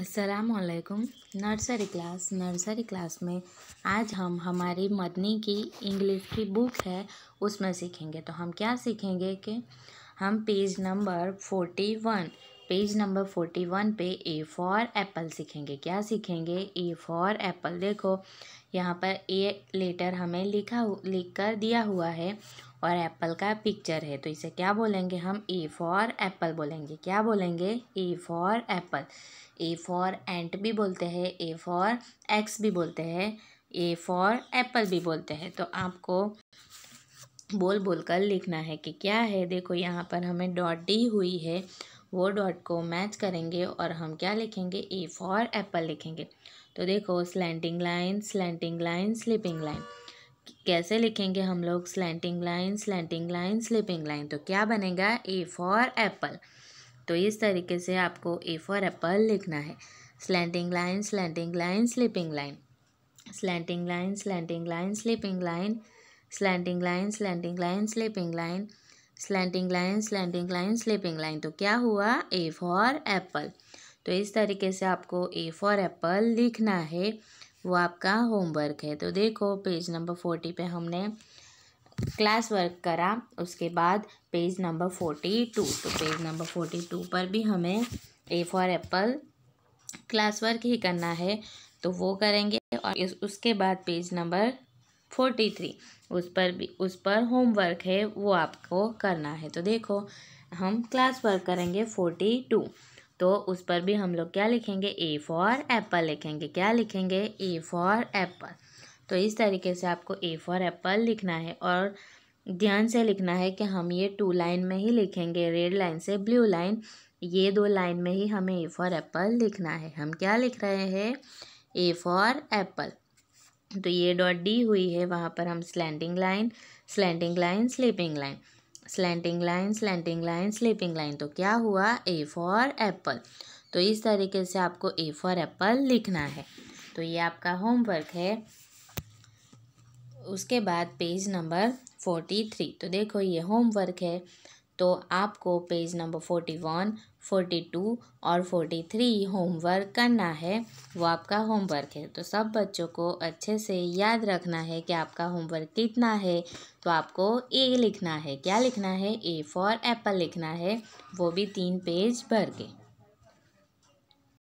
असलकुम nursery class nursery class में आज हम हमारी मदनी की इंग्लिश की बुक है उसमें सीखेंगे तो हम क्या सीखेंगे कि हम page number forty one page number forty one पे ए फॉर एप्पल सीखेंगे क्या सीखेंगे ए फॉर एप्पल देखो यहाँ पर ए लेटर हमें लिखा लिख कर दिया हुआ है और एप्पल का पिक्चर है तो इसे क्या बोलेंगे हम ए फॉर एप्पल बोलेंगे क्या बोलेंगे A for apple A for ant भी बोलते हैं ए फॉर एक्स भी बोलते हैं ए फॉर एप्पल भी बोलते हैं तो आपको बोल बोल कर लिखना है कि क्या है देखो यहाँ पर हमें डॉट डी हुई है वो डॉट को मैच करेंगे और हम क्या लिखेंगे ए फॉर एप्पल लिखेंगे तो देखो slanting line slanting line sleeping line कैसे लिखेंगे हम लोग slanting line slanting line sleeping line तो क्या बनेगा ए फॉर एप्पल तो इस तरीके से आपको ए फॉर एप्पल लिखना है slanting line slanting line sleeping line slanting line slanting line sleeping line slanting line slanting line sleeping line slanting line slanting line sleeping line तो क्या हुआ ए फॉर एप्पल तो इस तरीके से आपको ए फॉर एप्पल लिखना है वो आपका होमवर्क है तो देखो पेज नंबर फोर्टी पे हमने क्लास वर्क करा उसके बाद पेज नंबर फोर्टी टू तो पेज नंबर फोर्टी टू पर भी हमें A for apple class work ही करना है तो वो करेंगे और इस उसके बाद पेज नंबर फोर्टी थ्री उस पर भी उस पर होमवर्क है वो आपको करना है तो देखो हम क्लास वर्क करेंगे फोर्टी टू तो उस पर भी हम लोग क्या लिखेंगे ए फॉर एप्पल लिखेंगे क्या लिखेंगे ए फॉर एप्पल तो इस तरीके से आपको ए फॉर एप्पल लिखना है और ध्यान से लिखना है कि हम ये टू लाइन में ही लिखेंगे रेड लाइन से ब्लू लाइन ये दो लाइन में ही हमें ए फॉर एप्पल लिखना है हम क्या लिख रहे हैं ए फॉर एप्पल तो ये डॉट डी हुई है वहाँ पर हम slanting line slanting line sleeping line slanting line slanting line sleeping line तो क्या हुआ ए फॉर एप्पल तो इस तरीके से आपको ए फॉर एप्पल लिखना है तो ये आपका होमवर्क है उसके बाद पेज नंबर फोर्टी थ्री तो देखो ये होमवर्क है तो आपको page number forty one forty two और फोर्टी थ्री होमवर्क करना है वो आपका होमवर्क है तो सब बच्चों को अच्छे से याद रखना है कि आपका होमवर्क कितना है तो आपको ए लिखना है क्या लिखना है ए फॉर एप्पल लिखना है वो भी तीन पेज भर के